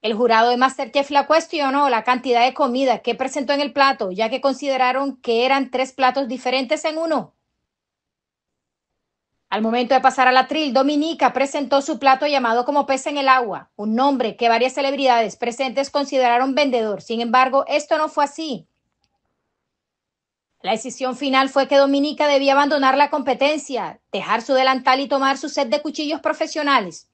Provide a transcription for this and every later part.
El jurado de Masterchef la cuestionó la cantidad de comida que presentó en el plato, ya que consideraron que eran tres platos diferentes en uno. Al momento de pasar a la tril, Dominica presentó su plato llamado como pez en el agua, un nombre que varias celebridades presentes consideraron vendedor. Sin embargo, esto no fue así. La decisión final fue que Dominica debía abandonar la competencia, dejar su delantal y tomar su set de cuchillos profesionales.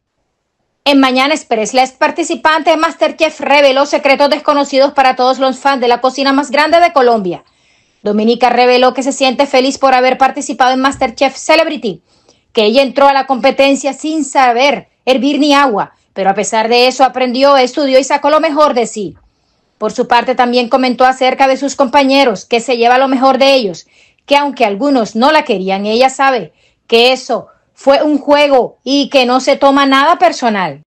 En Mañana Express, la ex participante de Masterchef reveló secretos desconocidos para todos los fans de la cocina más grande de Colombia. Dominica reveló que se siente feliz por haber participado en Masterchef Celebrity, que ella entró a la competencia sin saber hervir ni agua, pero a pesar de eso aprendió, estudió y sacó lo mejor de sí. Por su parte, también comentó acerca de sus compañeros, que se lleva lo mejor de ellos, que aunque algunos no la querían, ella sabe que eso fue un juego y que no se toma nada personal.